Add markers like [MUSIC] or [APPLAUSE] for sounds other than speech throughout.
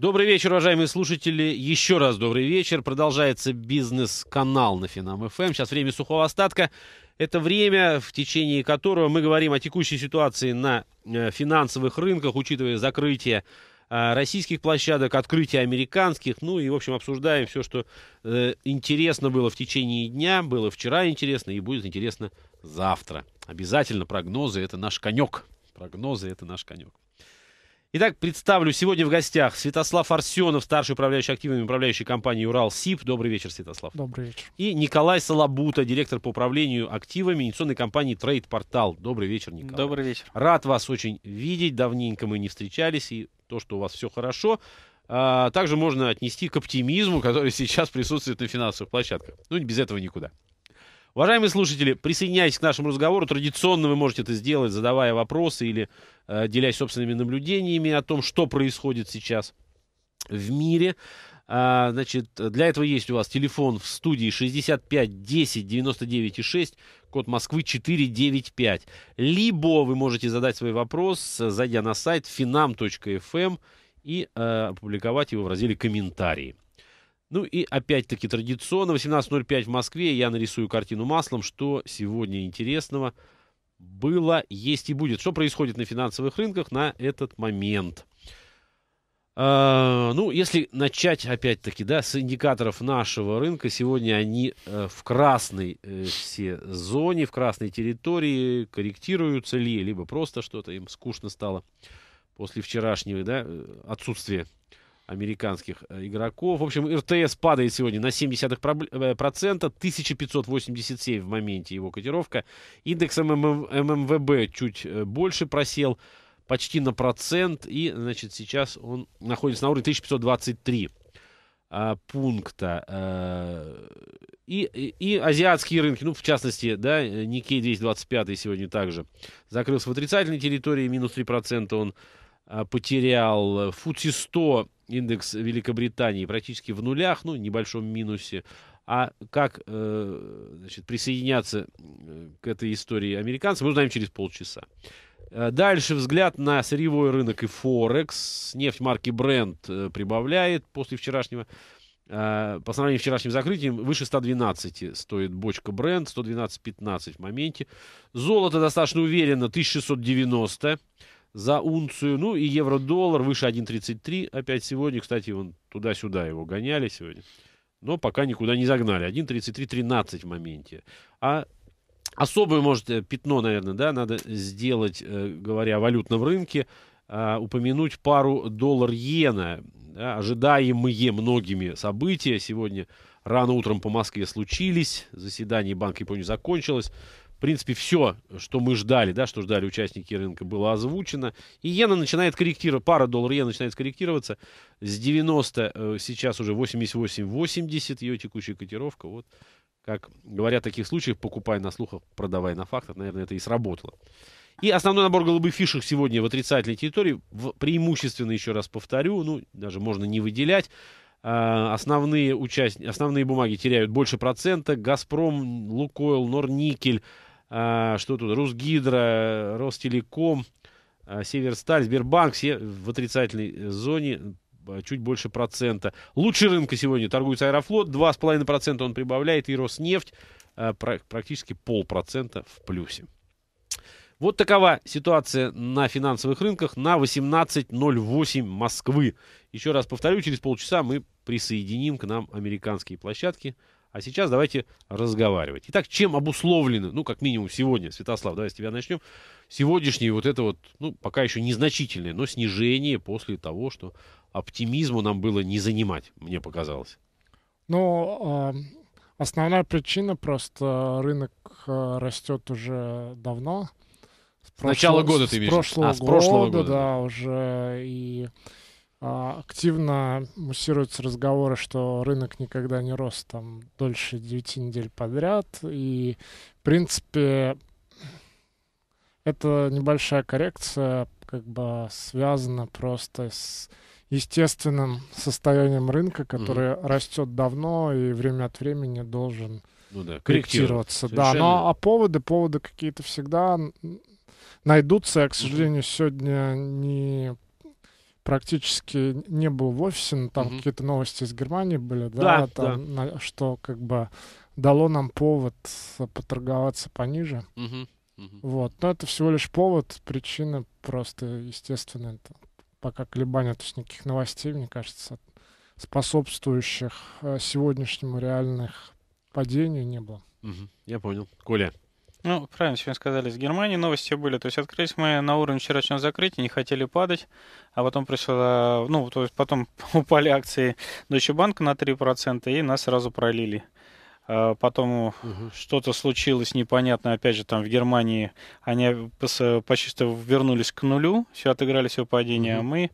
Добрый вечер, уважаемые слушатели. Еще раз добрый вечер. Продолжается бизнес-канал на Финам ФМ. Эм. Сейчас время сухого остатка. Это время, в течение которого мы говорим о текущей ситуации на э, финансовых рынках, учитывая закрытие э, российских площадок, открытие американских, ну и, в общем, обсуждаем все, что э, интересно было в течение дня, было вчера интересно и будет интересно завтра. Обязательно прогнозы – это наш конек. Прогнозы – это наш конек. Итак, представлю, сегодня в гостях Святослав Арсенов, старший управляющий активами управляющей компании «Урал-СИП». Добрый вечер, Святослав. Добрый вечер. И Николай Салабута, директор по управлению активами инвестиционной компании «Трейд Портал». Добрый вечер, Николай. Добрый вечер. Рад вас очень видеть, давненько мы не встречались, и то, что у вас все хорошо, а, также можно отнести к оптимизму, который [LAUGHS] сейчас присутствует на финансовых площадках. Ну, без этого никуда. Уважаемые слушатели, присоединяйтесь к нашему разговору. Традиционно вы можете это сделать, задавая вопросы или э, делясь собственными наблюдениями о том, что происходит сейчас в мире. А, значит, для этого есть у вас телефон в студии 65 10 99 6, код Москвы 495. Либо вы можете задать свой вопрос, зайдя на сайт finam.fm эм и э, опубликовать его в разделе «Комментарии». Ну и опять-таки традиционно 18.05 в Москве я нарисую картину маслом, что сегодня интересного было, есть и будет. Что происходит на финансовых рынках на этот момент? А, ну, если начать опять-таки, да, с индикаторов нашего рынка, сегодня они э, в красной э, все зоне, в красной территории, корректируются ли, либо просто что-то им скучно стало после вчерашнего, да, э, отсутствия американских э, игроков. В общем, РТС падает сегодня на 0,7%, 1587 э, в моменте его котировка. Индекс ММ-, ММВБ чуть э, больше просел, почти на процент, и, значит, сейчас он находится на уровне 1523 пункта. и, и, и азиатские рынки, ну, в частности, да, Никей 225 сегодня также закрылся в отрицательной территории, минус 3% он потерял. Фудси 100 индекс Великобритании практически в нулях, ну, небольшом минусе. А как э, значит, присоединяться э, к этой истории американцев, мы узнаем через полчаса. Э, дальше взгляд на сырьевой рынок и Форекс. Нефть марки Brent прибавляет после вчерашнего по сравнению с вчерашним закрытием, выше 112 стоит бочка бренд, 112.15 в моменте. Золото достаточно уверенно, 1690 за унцию. Ну и евро-доллар выше 1.33 опять сегодня. Кстати, вон туда-сюда его гоняли сегодня. Но пока никуда не загнали. 1.33.13 в моменте. А особое, может, э, пятно, наверное, да, надо сделать, э, говоря о валютном рынке, а, упомянуть пару доллар-иена. Да, ожидаемые многими события сегодня рано утром по Москве случились. Заседание Банка Японии закончилось в принципе, все, что мы ждали, да, что ждали участники рынка, было озвучено. И иена начинает корректироваться, пара доллар иена начинает корректироваться с 90, э, сейчас уже 88 80 ее текущая котировка. Вот, как говорят в таких случаях, покупай на слухах, продавай на фактах, наверное, это и сработало. И основной набор голубых фишек сегодня в отрицательной территории, в, преимущественно, еще раз повторю, ну, даже можно не выделять, а, Основные, участ... Основные бумаги теряют больше процента. «Газпром», «Лукойл», «Норникель», а, что тут, Русгидро, Ростелеком, а, Северсталь, Сбербанк, все в отрицательной зоне а, чуть больше процента. Лучший рынка сегодня торгуется Аэрофлот, 2,5% он прибавляет, и Роснефть а, пр практически полпроцента в плюсе. Вот такова ситуация на финансовых рынках на 18.08 Москвы. Еще раз повторю, через полчаса мы присоединим к нам американские площадки. А сейчас давайте разговаривать. Итак, чем обусловлены, ну, как минимум сегодня, Святослав, давай с тебя начнем, сегодняшнее вот это вот, ну, пока еще незначительное, но снижение после того, что оптимизму нам было не занимать, мне показалось. Ну, основная причина просто рынок э, растет уже давно. С, с прошлого, начала года ты имеешь? С прошлого а, с прошлого года, года, да, уже и а, активно муссируются разговоры, что рынок никогда не рос там дольше 9 недель подряд. И, в принципе, это небольшая коррекция как бы связана просто с естественным состоянием рынка, который mm-hmm. растет давно и время от времени должен ну, да, корректироваться. Совершенно. Да, но а поводы, поводы какие-то всегда найдутся. Я, к сожалению, mm-hmm. сегодня не практически не был в офисе, но там угу. какие-то новости из Германии были, да, да, там, да. На, что как бы дало нам повод поторговаться пониже. Угу. Угу. Вот, но это всего лишь повод, причина просто естественно Это пока колебания, то есть никаких новостей, мне кажется, способствующих э, сегодняшнему реальных падению не было. Угу. Я понял. Коля, ну, правильно сегодня сказали, с Германии новости были. То есть открылись мы на уровне вчерашнего закрытия, не хотели падать, а потом пришла, э, ну, то есть потом [LAUGHS] упали акции Deutsche Bank на 3%, и нас сразу пролили. А потом угу. что-то случилось непонятно, опять же, там в Германии они почти вернулись к нулю, все отыграли все падение, угу. а мы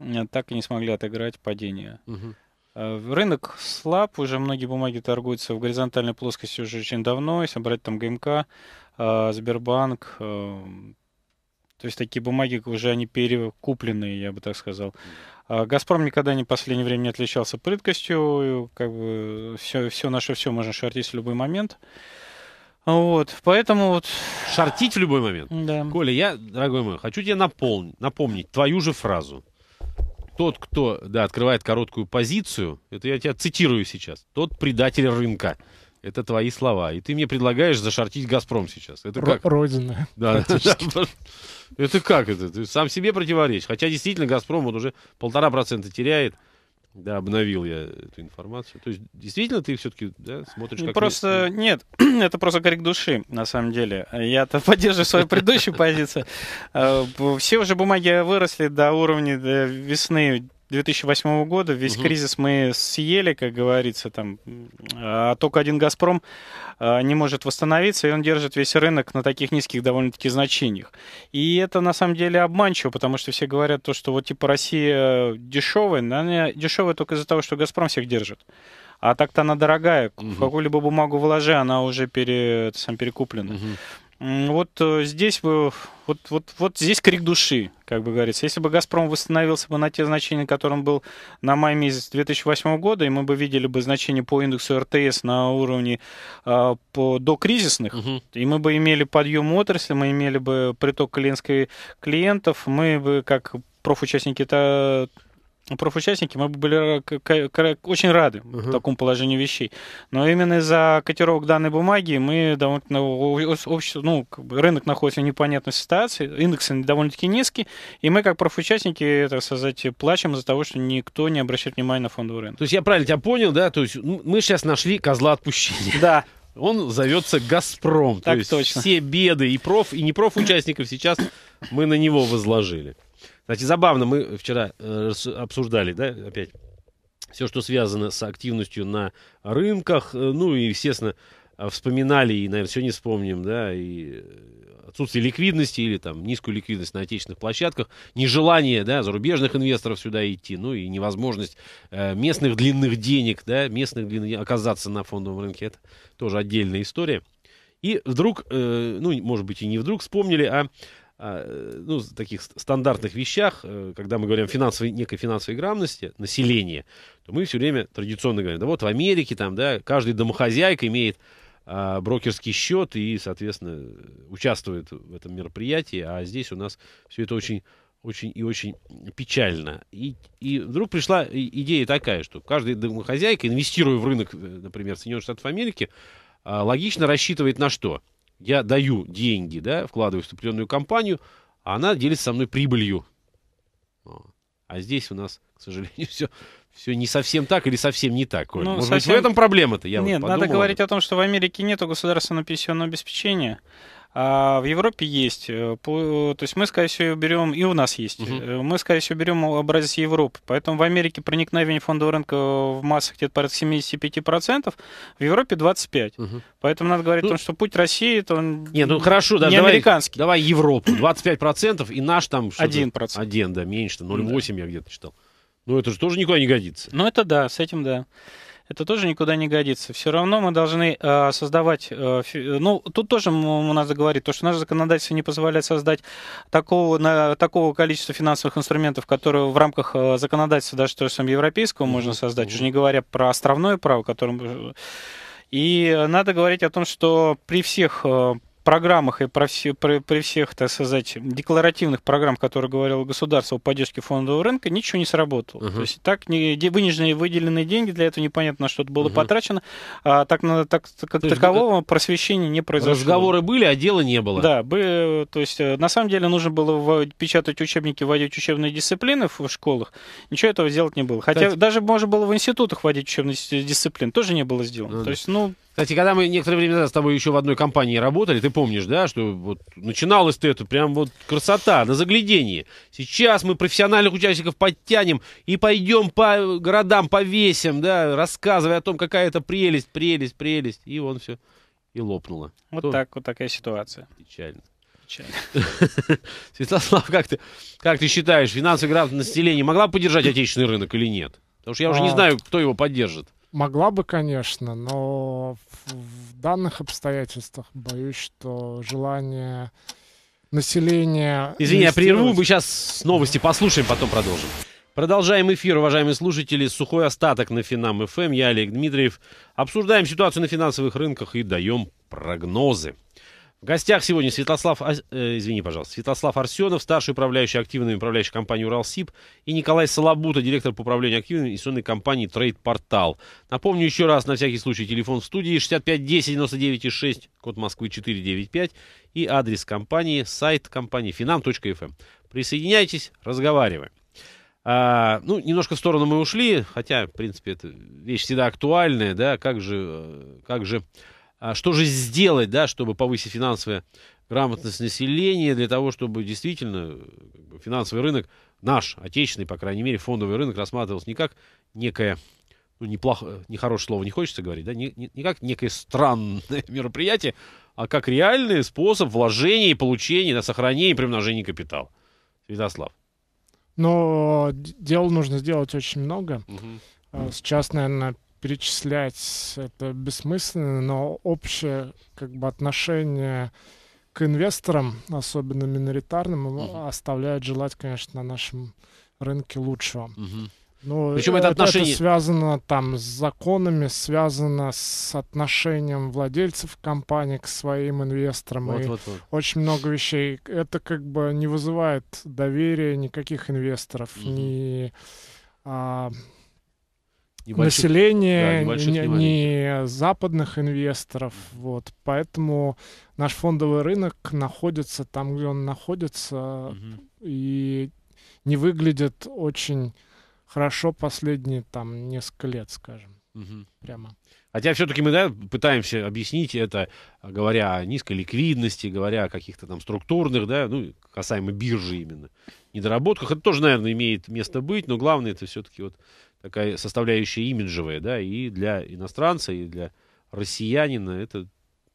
э, так и не смогли отыграть падение. Угу. Э, рынок слаб, уже многие бумаги торгуются в горизонтальной плоскости уже очень давно. Если брать там ГМК, э, Сбербанк, э, то есть такие бумаги уже они перекупленные, я бы так сказал. А Газпром никогда не в последнее время не отличался прыткостью, как бы все, все наше все можно шортить в любой момент. Вот, поэтому вот... Шортить в любой момент? Да. Коля, я, дорогой мой, хочу тебе напомнить, напомнить твою же фразу – тот, кто да, открывает короткую позицию, это я тебя цитирую сейчас, тот предатель рынка. Это твои слова. И ты мне предлагаешь зашортить «Газпром» сейчас. Это как? Родина. Да, да, это как это? Ты сам себе противоречишь. Хотя действительно «Газпром» вот уже полтора процента теряет. Да, обновил я эту информацию. То есть, действительно, ты все-таки да, смотришь как... Просто мы... нет, [CLEARS THROAT] это просто крик души, на самом деле. Я-то поддерживаю свою предыдущую позицию. Э, все уже бумаги выросли до уровня э, весны 2008 года. Весь угу. кризис мы съели, как говорится, там. А только один «Газпром» а, не может восстановиться, и он держит весь рынок на таких низких довольно-таки значениях. И это, на самом деле, обманчиво, потому что все говорят то, что вот типа Россия дешевая, но она дешевая только из-за того, что «Газпром» всех держит. А так-то она дорогая. Угу. В какую-либо бумагу вложи, она уже пере, сам перекуплена. Угу. Вот э, здесь бы, вот, вот, вот здесь крик души, как бы говорится. Если бы «Газпром» восстановился бы на те значения, которые он был на май месяц 2008 года, и мы бы видели бы значения по индексу РТС на уровне э, по, до кризисных, угу. и мы бы имели подъем отрасли, мы имели бы приток клиентской клиентов, мы бы как профучастники профучастники, мы были очень рады угу. такому положению вещей. Но именно из-за котировок данной бумаги мы довольно ну, общество, ну, рынок находится в непонятной ситуации, индекс довольно-таки низкий, и мы как профучастники, так сказать, плачем из-за того, что никто не обращает внимания на фондовый рынок. То есть я правильно тебя понял, да? То есть мы сейчас нашли козла отпущения. Да. Он зовется «Газпром». Так То есть точно. все беды и проф, и не проф участников сейчас мы на него возложили. Кстати, забавно, мы вчера э, обсуждали, да, опять, все, что связано с активностью на рынках, э, ну и, естественно, а, вспоминали, и, наверное, все не вспомним, да, и э, отсутствие ликвидности или там низкую ликвидность на отечественных площадках, нежелание, да, зарубежных инвесторов сюда идти, ну и невозможность э, местных длинных денег, да, местных длинных денег оказаться на фондовом рынке, это тоже отдельная история. И вдруг, э, ну, может быть, и не вдруг вспомнили а Э, ну, таких стандартных вещах, э, когда мы говорим о финансовой, некой финансовой грамотности населения, то мы все время традиционно говорим, да вот в Америке там, да, каждый домохозяйка имеет а, брокерский счет и, соответственно, участвует в этом мероприятии, а здесь у нас все это очень очень и очень печально. И, и вдруг пришла идея такая, что каждая домохозяйка, инвестируя в рынок, э, например, Соединенных Штатов Америки, а, логично рассчитывает на что? я даю деньги, да, вкладываю в определенную компанию, а она делится со мной прибылью. А здесь у нас, к сожалению, все, [LAUGHS] все не совсем так или совсем не так. Ну, Может совсем... быть, в этом проблема-то? Я нет, вот подумал, надо говорить о том, что в Америке нет государственного пенсионного обеспечения. А в Европе есть. Э, то есть мы, скорее всего, берем, и у нас есть. Uh-huh. Мы, скорее всего, берем образец Европы. Поэтому в Америке проникновение фондового рынка в массах где-то порядка 75%, в Европе 25%. Угу. Uh-huh. Поэтому надо говорить ну, о том, что путь России, это он не, ну, хорошо, да, не давай, американский. Давай Европу, 25% и наш там... 1%. 1, да, меньше, 0,8 да. я где-то читал. Ну, это же тоже никуда не годится. Ну, это да, с этим да это тоже никуда не годится. Все равно мы должны э, создавать... Э, ну, тут тоже у нас говорить, то, что наше законодательство не позволяет создать такого, на, такого количества финансовых инструментов, которые в рамках э, законодательства, даже то, что европейского, mm-hmm. можно создать, mm-hmm. уже не говоря про островное право, которым... Э, и надо говорить о том, что при всех э, программах и про все, про, при всех, так сказать, декларативных программах, которые говорило государство о поддержке фондового рынка, ничего не сработало. Угу. То есть так не, выниженные выделенные деньги, для этого непонятно, на что это было угу. потрачено. А, так, так как то такового есть, просвещения не произошло. Разговоры были, а дела не было. Да, бы, то есть э, на самом деле нужно было печатать учебники, вводить учебные дисциплины в школах. Ничего этого сделать не было. Хотя Кстати, даже можно было в институтах вводить учебные дисциплины, тоже не было сделано. Ну, то есть, ну, кстати, когда мы некоторое время назад с тобой еще в одной компании работали, ты помнишь, да, что вот начиналось ты это прям вот красота, на загляденье. Сейчас мы профессиональных участников подтянем и пойдем по городам повесим, да, рассказывая о том, какая это прелесть, прелесть, прелесть. И вон все, и лопнуло. Вот Кто? так, вот такая ситуация. Печально. Печально. [LAUGHS] Святослав, как ты, как ты считаешь, финансовая грамотность населения могла поддержать отечественный рынок или нет? Потому что я уже не а. знаю, кто его поддержит. Могла бы, конечно, но в, в данных обстоятельствах боюсь, что желание населения... Извини, я прерву, мы сейчас новости послушаем, потом продолжим. Продолжаем эфир, уважаемые слушатели. Сухой остаток на Финам ФМ. Я Олег Дмитриев. Обсуждаем ситуацию на финансовых рынках и даем прогнозы гостях сегодня Святослав, э, извини, пожалуйста, Святослав Арсенов, старший управляющий активными управляющей компанией «Уралсиб», и Николай Солобута, директор по управлению активными инвестиционной компании ТрейдПортал. Напомню еще раз, на всякий случай, телефон в студии 6510-99,6, код Москвы 495, и адрес компании, сайт компании finam.fm. Эм. Присоединяйтесь, разговариваем. А, ну, немножко в сторону мы ушли, хотя, в принципе, это вещь всегда актуальная, да, как же, э, как же а что же сделать, да, чтобы повысить финансовую грамотность населения, для того, чтобы действительно финансовый рынок, наш, отечественный, по крайней мере, фондовый рынок рассматривался не как некое, ну, неплохо, нехорошее слово не хочется говорить, да, не, не, не как некое странное [LAUGHS] мероприятие, а как реальный способ вложения и получения, на сохранение и примножения капитала. Святослав. Но э, дел нужно сделать очень много. Угу. Сейчас, наверное, перечислять это бессмысленно, но общее как бы отношение к инвесторам, особенно миноритарным, угу. оставляет желать, конечно, на нашем рынке лучшего. Угу. Ну, Причем это, это отношение... Это связано там с законами, связано с отношением владельцев компании к своим инвесторам. Вот, и вот, вот. Очень много вещей. Это как бы не вызывает доверия никаких инвесторов, mm-hmm. ни а, населения, да, не, не западных инвесторов. Вот. Поэтому наш фондовый рынок находится там, где он находится, угу. и не выглядит очень хорошо последние там несколько лет, скажем. Угу. Прямо. Хотя все-таки мы да, пытаемся объяснить это, говоря о низкой ликвидности, говоря о каких-то там структурных, да, ну, касаемо биржи именно, недоработках. Это тоже, наверное, имеет место быть, но главное это все-таки вот такая составляющая имиджевая, да, и для иностранца, и для россиянина эта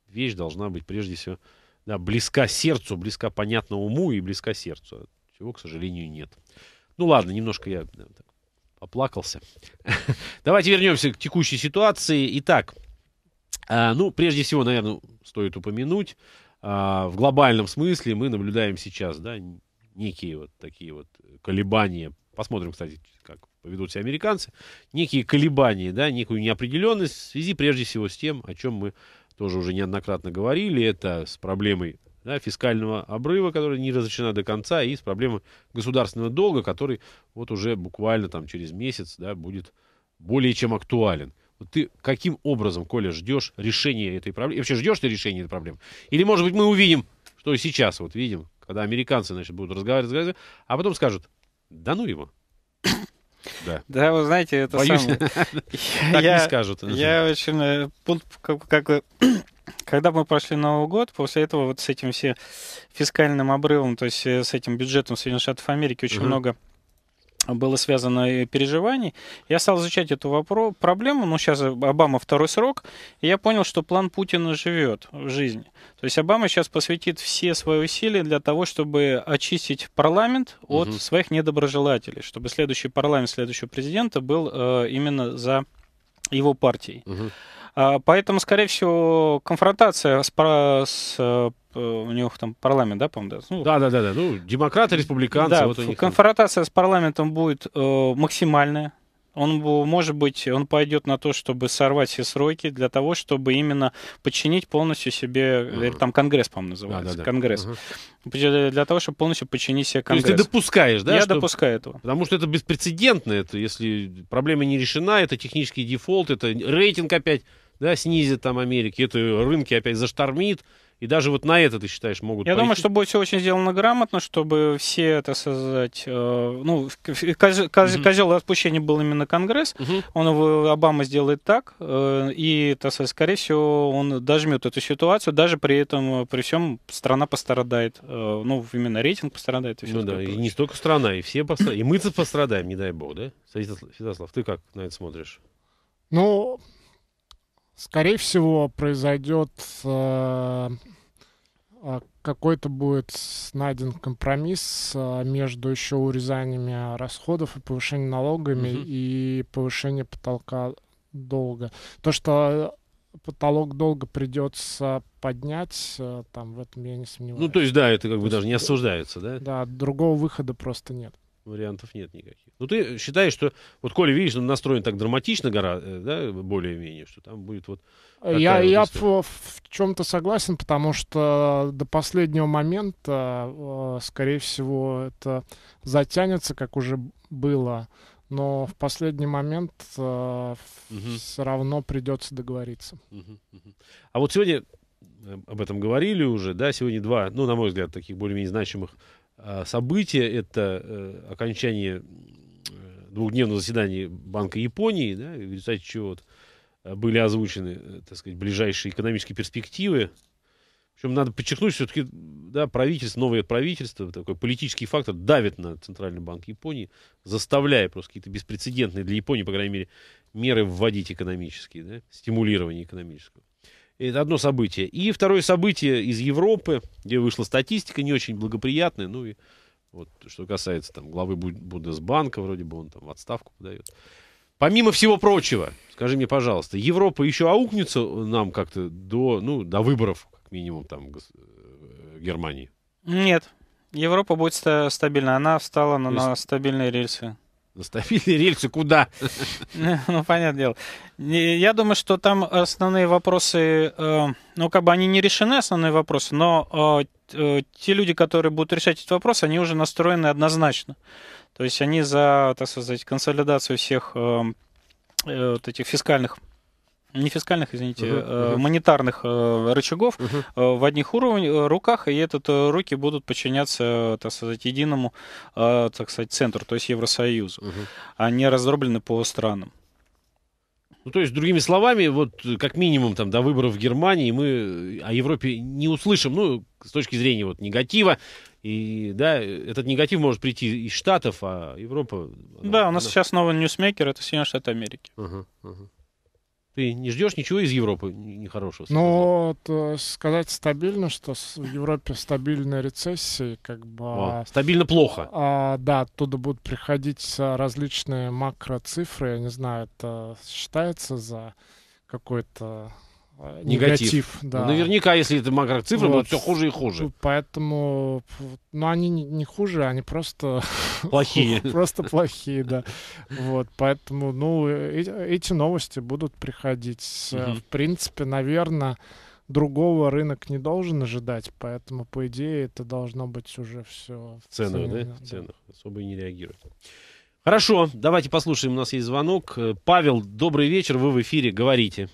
вещь должна быть прежде всего да, близка сердцу, близка понятно уму и близка сердцу, а чего, к сожалению, нет. Ну ладно, немножко я да, так, поплакался. [LAUGHS] Давайте вернемся к текущей ситуации. Итак, э, ну, прежде всего, наверное, стоит упомянуть, э, в глобальном смысле мы наблюдаем сейчас, да, некие вот такие вот колебания посмотрим, кстати, как поведут себя американцы, некие колебания, да, некую неопределенность в связи прежде всего с тем, о чем мы тоже уже неоднократно говорили, это с проблемой да, фискального обрыва, которая не разрешена до конца, и с проблемой государственного долга, который вот уже буквально там через месяц да, будет более чем актуален. Вот ты каким образом, Коля, ждешь решения этой проблемы? Вообще ждешь ты решения этой проблемы? Или, может быть, мы увидим, что сейчас вот видим, когда американцы, значит, будут разговаривать, разговаривать а потом скажут, да ну его. [COUGHS] Да. да, вы знаете, это Боюсь, самое... [LAUGHS] так я, не скажут. Я очень... Э, как, как, [COUGHS] когда мы прошли Новый год, после этого вот с этим все фискальным обрывом, то есть э, с этим бюджетом Соединенных Штатов Америки очень угу. много было связано переживаний. Я стал изучать эту вопро- проблему, ну, сейчас Обама второй срок, и я понял, что план Путина живет в жизни. То есть Обама сейчас посвятит все свои усилия для того, чтобы очистить парламент от угу. своих недоброжелателей, чтобы следующий парламент следующего президента был э, именно за его партией. Угу. А, поэтому, скорее всего, конфронтация с, с э, э, у них там парламент, да, по-моему, да? Ну, да, да, да, Ну, демократы, республиканцы. Да, вот у них конфронтация там. с парламентом будет э, максимальная. Он может быть, он пойдет на то, чтобы сорвать все сроки для того, чтобы именно подчинить полностью себе, uh-huh. там Конгресс, по-моему, называется, да, да, да. Конгресс, uh-huh. для того, чтобы полностью подчинить себе Конгресс. То есть ты допускаешь, да? Я что... допускаю этого. Потому что это беспрецедентно, это если проблема не решена, это технический дефолт, это рейтинг опять да, снизит там Америки, это рынки опять заштормит, и даже вот на это, ты считаешь, могут Я пойти? думаю, что будет все очень сделано грамотно, чтобы все, это создать. э, ну, коз, коз, угу. козел отпущения был именно Конгресс, угу. он его, Обама сделает так, э, и, так сказать, скорее всего, он дожмет эту ситуацию, даже при этом, э, при всем, страна пострадает, э, ну, именно рейтинг пострадает. И все ну да, и не столько страна, и все пострадаем, и мы пострадаем, не дай бог, да? Святослав, ты как на это смотришь? Ну, Скорее всего, произойдет э, э, какой-то будет найден компромисс э, между еще урезаниями расходов и повышением налогами угу. и повышением потолка долга. То, что потолок долго придется поднять, э, там в этом я не сомневаюсь. Ну, то есть, да, это как бы даже не осуждается, да? Да, другого выхода просто нет. Вариантов нет никаких. Ну, ты считаешь, что... Вот, Коля, видишь, он настроен так драматично, гора, э, да, более-менее, что там будет вот... Э, я, вот я история. в, в чем-то согласен, потому что до последнего момента, э, скорее всего, это затянется, как уже было, но в последний момент угу. все равно придется договориться. Угу, угу. А вот сегодня об этом говорили уже, да, сегодня два, ну, на мой взгляд, таких более-менее значимых а, события. Это э, окончание э, двухдневного заседания Банка Японии, да, в результате чего вот э, были озвучены, так сказать, ближайшие экономические перспективы. Причем надо подчеркнуть, что все-таки да, правительство, новое правительство, такой политический фактор давит на Центральный банк Японии, заставляя просто какие-то беспрецедентные для Японии, по крайней мере, меры вводить экономические, да, стимулирование экономического. Это одно событие. И второе событие из Европы, где вышла статистика не очень благоприятная. Ну и вот что касается там главы Бундесбанка, вроде бы он там в отставку подает. Помимо всего прочего, скажи мне, пожалуйста, Европа еще аукнется нам как-то до, ну, до выборов, как минимум, там, э, Германии? Нет. Европа будет стабильна. Она встала на, есть... на стабильные рельсы. Заставили рельсы куда? [LAUGHS] Ну, понятное дело. Я думаю, что там основные вопросы, э, ну, как бы они не решены, основные вопросы, но э, э, те люди, которые будут решать этот вопрос, они уже настроены однозначно. То есть они за, так сказать, консолидацию всех вот этих фискальных не фискальных, извините, uh-huh, uh-huh. монетарных э, рычагов uh-huh. в одних уровень, руках, и этот руки будут подчиняться, так сказать, единому, так сказать, центру, то есть Евросоюзу, uh-huh. они раздроблены по странам. Ну, то есть, другими словами, вот как минимум там до выборов в Германии мы о Европе не услышим, ну, с точки зрения вот негатива, и да, этот негатив может прийти из Штатов, а Европа... Да, она, у нас она... сейчас новый ньюсмейкер, это Соединенные Штаты Америки. Uh-huh, uh-huh. Ты не ждешь ничего из Европы нехорошего? Ну э, сказать стабильно, что в Европе стабильная рецессия, как бы... О, а, стабильно плохо. А, да, оттуда будут приходить э, различные макроцифры, я не знаю, это считается за какой-то а, негатив. негатив да. Ну, наверняка, если это макроцифры, вот. будет все хуже и хуже. Поэтому, ну, они не хуже, они просто... [LAUGHS] Плохие. [LAUGHS] просто плохие, да. Вот, поэтому, ну, эти новости будут приходить. Э, в принципе, наверное, другого рынок не должен ожидать, поэтому, по идее, это должно быть уже все... В ценах, да? В ценах. Особо и не реагируют. Хорошо, давайте послушаем, у нас есть звонок. Э, Павел, добрый вечер, вы в эфире, говорите.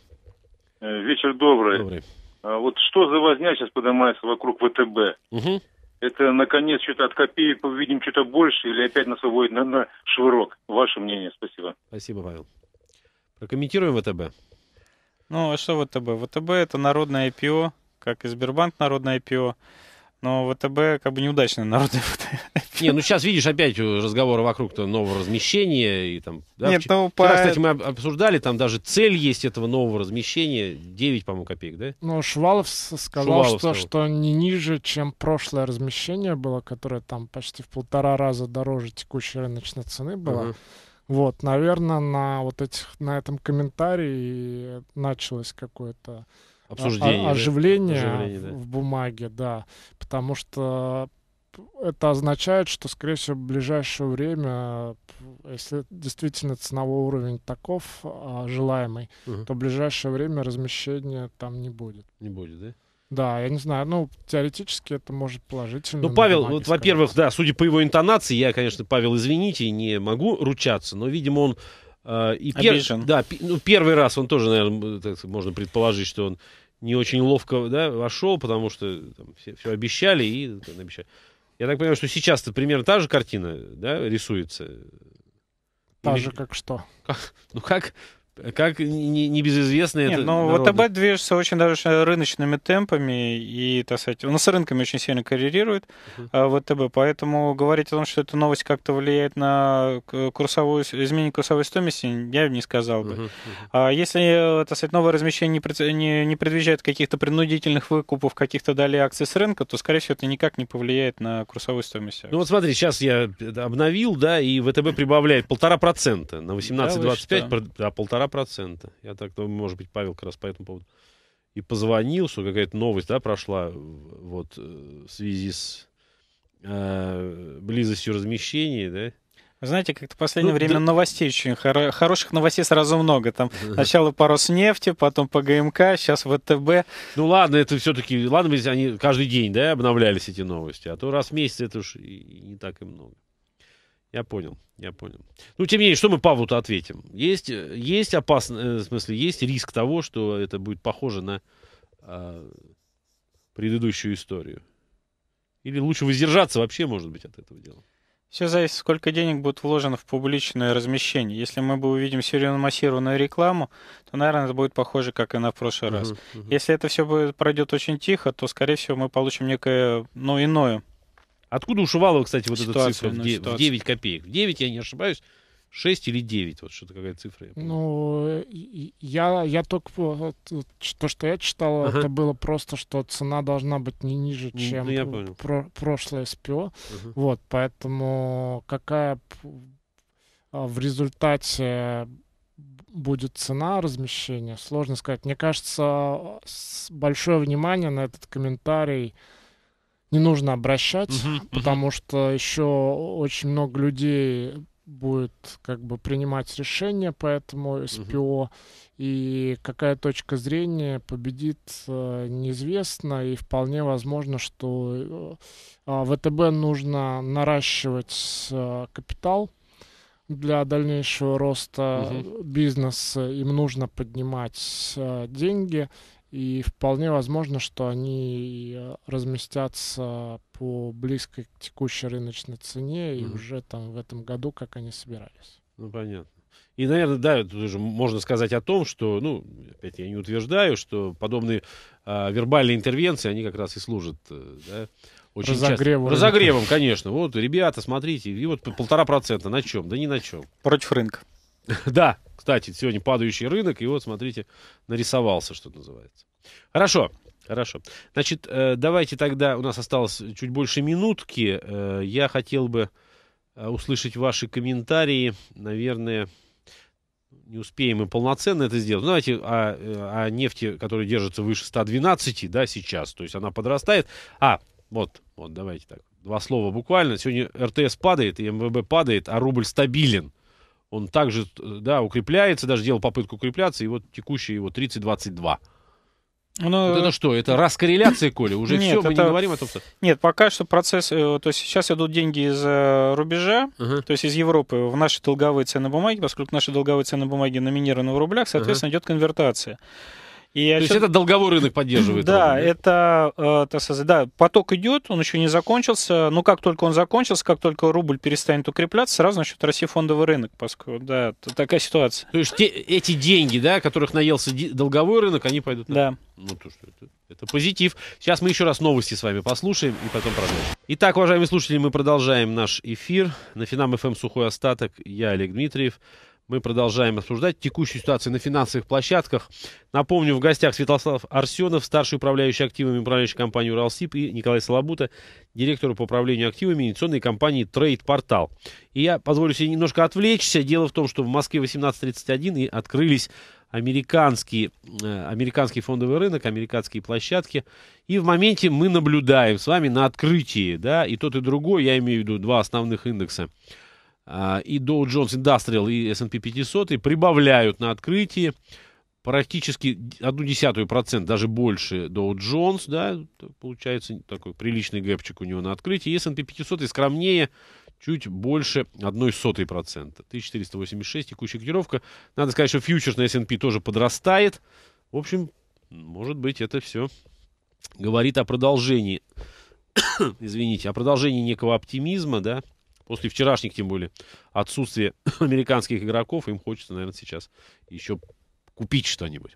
Э, вечер добрый. Добрый. А вот что за возня сейчас поднимается вокруг ВТБ? Угу. Это, наконец, что-то от копеек увидим что-то больше или опять нас выводит на, на швырок? Ваше мнение, спасибо. Спасибо, Павел. Прокомментируем ВТБ. Ну, а что ВТБ? ВТБ – это народное IPO, как и Сбербанк народное IPO но ВТБ как бы неудачный народный [LAUGHS] Не, ну сейчас, видишь, опять разговоры вокруг -то нового размещения. И там, да, Нет, ну, по... Вчера, кстати, мы обсуждали, там даже цель есть этого нового размещения. 9, по-моему, копеек, да? Ну, Швалов сказал, Шувалов что, что не ниже, чем прошлое размещение было, которое там почти в полтора раза дороже текущей рыночной цены было. Угу. Вот, наверное, на вот этих, на этом комментарии началось какое-то обсуждение, оживление, да? оживление да. в бумаге, да, потому что это означает, что, скорее всего, в ближайшее время, если действительно ценовой уровень таков а, желаемый, угу. то в ближайшее время размещения там не будет. Не будет, да? Да, я не знаю, ну, теоретически это может положительно. Ну, Павел, бумаге, вот, во-первых, да, судя по его интонации, я, конечно, Павел, извините, не могу ручаться, но, видимо, он а, и Обижен. Да, ну, первый раз он тоже, наверное, можно предположить, что он не очень ловко да, вошел, потому что там, все, все обещали и там, обещали. Я так понимаю, что сейчас-то примерно та же картина да, рисуется. Та Или... же, как что? Как? Ну, как как небезызвестные... Не, не но ну, ВТБ движется очень даже рыночными темпами, и, так сказать, он ну, с рынками очень сильно коррелирует uh-huh. А, ВТБ, поэтому говорить о том, что эта новость как-то влияет на курсовую, изменение курсовой стоимости, я бы не сказал бы. Uh-huh. Uh-huh. А если, э, так сказать, новое размещение не, не, не предвещает каких-то принудительных выкупов, каких-то далее акций с рынка, то, скорее всего, это никак не повлияет на курсовую стоимость. Акций. Ну вот смотри, сейчас я обновил, да, и ВТБ [CLEARS THROAT] прибавляет полтора процента на 18-25, да, да, полтора процента. Я так, ну, может быть, Павел как раз по этому поводу и позвонил, что какая-то новость, да, прошла вот э, в связи с э, близостью размещения, да, вы знаете, как-то в последнее ну, время да... новостей очень хоро... хороших новостей сразу много. Там сначала парус нефти, потом по ГМК, сейчас ВТБ. Ну ладно, это все-таки, ладно, если они каждый день, да, обновлялись эти новости, а то раз в месяц это уж и не так и много. Я понял, я понял. Ну, тем не менее, что мы Павлу-то ответим? Есть, есть опасность, э, в смысле, есть риск того, что это будет похоже на э, предыдущую историю? Или лучше воздержаться вообще, может быть, от этого дела? Все зависит, сколько денег будет вложено в публичное размещение. Если мы бы увидим серьезно массированную рекламу, то, наверное, это будет похоже, как и на прошлый uh-huh, раз. Uh-huh. Если это все пройдет очень тихо, то, скорее всего, мы получим некое, ну, иное Откуда у Шувалова, кстати, вот ситуация, эта цифра в, ну, де- в 9 копеек? В 9, я не ошибаюсь, 6 или 9, вот что-то какая цифра. Я ну, я, я только... То, что я читал, ага. это было просто, что цена должна быть не ниже, ну, чем ну, я понял. Про- прошлое СПО. Ага. Вот, поэтому какая а, в результате будет цена размещения, сложно сказать. Мне кажется, большое внимание на этот комментарий не нужно обращать, uh-huh, uh-huh. потому что еще очень много людей будет как бы принимать решения, по этому СПО, uh-huh. и какая точка зрения победит, э, неизвестно, и вполне возможно, что э, а, ВТБ нужно наращивать э, капитал для дальнейшего роста uh-huh. бизнеса, им нужно поднимать деньги, и вполне возможно, что они разместятся по близкой к текущей рыночной цене mm-hmm. и уже там в этом году, как они собирались. Ну, понятно. И, наверное, да, тут уже можно сказать о том, что, ну, опять я не утверждаю, что подобные э, вербальные интервенции, они как раз и служат, э, да, очень Разогреву часто. Разогревом, конечно. Вот, ребята, смотрите, и вот полтора процента на чем? Да ни на чем. Против рынка. [LAUGHS] Да, кстати, сегодня падающий рынок, и вот, смотрите, нарисовался, что называется. Хорошо, хорошо. Значит, э, давайте тогда, у нас осталось чуть больше минутки, э, я хотел бы э, услышать ваши комментарии, наверное, не успеем мы полноценно это сделать. Знаете, ну, о, о нефти, которая держится выше 112, да, сейчас, то есть она подрастает. А, вот, вот, давайте так, два слова буквально. Сегодня РТС падает, и МВБ падает, а рубль стабилен. Он также, э, да, укрепляется, даже делал попытку укрепляться, и вот текущий его 30-22. Но... Вот это что? Это раскорреляция, Коля? Уже Нет, все, это... мы не говорим о том, что... Нет, пока что процесс... Э, то есть сейчас идут деньги из э, рубежа, uh то есть из Европы в наши долговые ценные бумаги, поскольку наши долговые ценные бумаги номинированы в рублях, соответственно, uh идет конвертация. И То счет... есть это долговой рынок поддерживает? Да, это, э, так сказать, да, поток идет, он еще не закончился, но как только он закончился, как только рубль перестанет укрепляться, сразу начнет расти фондовый рынок, поскольку, да, такая ситуация. То есть те, эти деньги, да, которых наелся долговой рынок, они пойдут на... Да. Ну, то, что это, это позитив. Сейчас мы еще раз новости с вами послушаем и потом продолжим. Итак, уважаемые слушатели, мы продолжаем наш эфир. На Финам ФМ эм сухой остаток. Я Олег Дмитриев. Мы продолжаем обсуждать текущую ситуацию на финансовых площадках. Напомню, в гостях Святослав Арсенов, старший управляющий активами управляющей компании «Уралсиб» и Николай Салабута, директор по управлению активами инвестиционной компании «Трейд Портал». И я позволю себе немножко отвлечься. Дело в том, что в Москве 18.31 и открылись американский, э, американский фондовый рынок, американские площадки. И в моменте мы наблюдаем с вами на открытии, да, и тот, и другой, я имею в виду два основных индекса – а, и Dow Jones Industrial и S&P 500 прибавляют на открытии практически одну десятую процент, даже больше Dow Jones, да, получается такой приличный гэпчик у него на открытии. И S&P 500 и скромнее, чуть больше одной сотой процента. 1486 текущая котировка. Надо сказать, что фьючерс на S&P тоже подрастает. В общем, может быть, это все говорит о продолжении, [COUGHS] извините, о продолжении некого оптимизма, да, после вчерашних, тем более, отсутствия [COUGHS] американских игроков, им хочется, наверное, сейчас еще купить что-нибудь.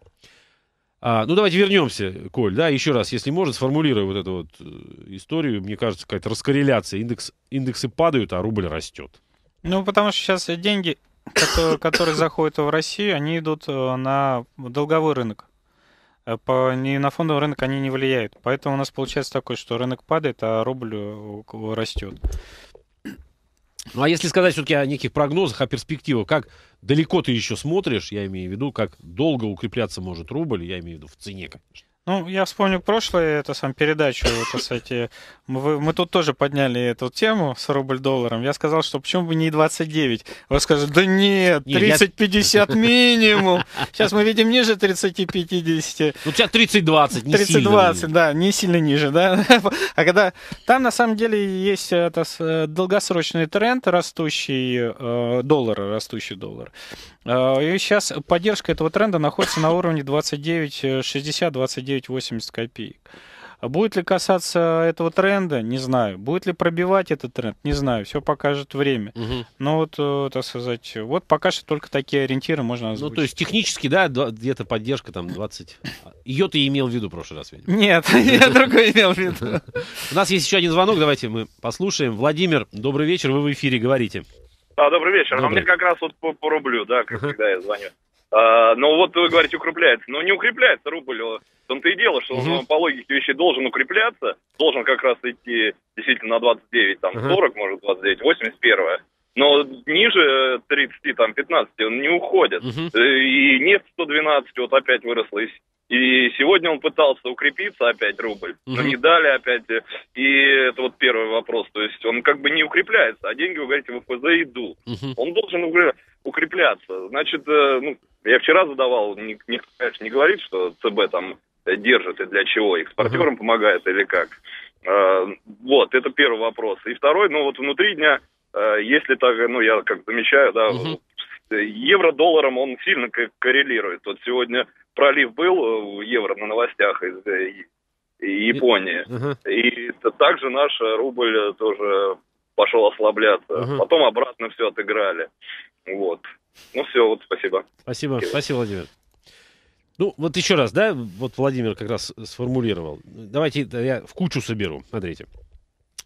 А, ну, давайте вернемся, Коль, да, еще раз, если можно, сформулируя вот эту вот э, историю, мне кажется, какая-то раскорреляция. Индекс, индексы падают, а рубль растет. Ну, потому что сейчас деньги, которые, которые заходят в Россию, они идут э, на долговой рынок. Э, по, не на фондовый рынок они не влияют. Поэтому у нас получается такое, что рынок падает, а рубль растет. Ну а если сказать все-таки о неких прогнозах, о перспективах, как далеко ты еще смотришь, я имею в виду, как долго укрепляться может рубль, я имею в виду в цене, конечно. Ну, я вспомню прошлое, это сам передачу, это, кстати, мы, мы тут тоже подняли эту тему с рубль-долларом. Я сказал, что почему бы не 29? Вы скажете, да нет, 30-50 [LAUGHS] минимум. Сейчас мы видим ниже 30-50. Ну, у тебя 30-20, не 30 20, ниже. да, не сильно ниже, да. [LAUGHS] А когда там, на самом деле, есть это, э, долгосрочный тренд, растущий э, доллар, растущий доллар. Э, и сейчас поддержка этого тренда находится на уровне 29, 60, 29 9,80 копеек. А будет ли касаться этого тренда, не знаю. Будет ли пробивать этот тренд, не знаю. Все покажет время. Угу. Но вот, э, так сказать, вот пока что только такие ориентиры можно озвучить. Ну, то есть технически, да, где-то поддержка там 20... Ее ты имел в виду в прошлый раз, видимо? Нет, [LAUGHS] я другой имел в виду. [LAUGHS] У нас есть еще один звонок, давайте мы послушаем. Владимир, добрый вечер, вы в эфире, говорите. А, добрый вечер. Добрый. А мне как раз вот по рублю, да, когда я звоню. Ну вот вы говорите, укрепляется. Но ну, не укрепляется рубль. А в том-то и дело, что угу. он по логике вещей должен укрепляться, должен как раз идти действительно на 29, там, угу. 40, может, 29, 81. Но ниже 30, там, 15 он не уходит. Угу. И нефть 112 вот опять выросла. И сегодня он пытался укрепиться опять рубль, угу. но не дали опять. Э, и это вот первый вопрос. То есть он как бы не укрепляется, а деньги, вы говорите, в ФЗ идут. Угу. Он должен укрепляться. Значит, э, ну, я вчера задавал, не, конечно, не говорит, что ЦБ там держит и для чего, экспортерам угу. помогает или как. Вот, это первый вопрос. И второй, ну вот внутри дня Э, если так, ну, я как замечаю, да, угу. евро-долларом он сильно коррелирует. Вот сегодня пролив был э, евро на новостях из Японии. Угу. И также наш рубль тоже пошел ослабляться. Угу. Потом обратно все отыграли. Вот. Ну все, вот спасибо. Спасибо, спасибо, спасибо Владимир. Ну, вот еще раз, да, вот Владимир как раз сформулировал. Давайте я в кучу соберу. Смотрите.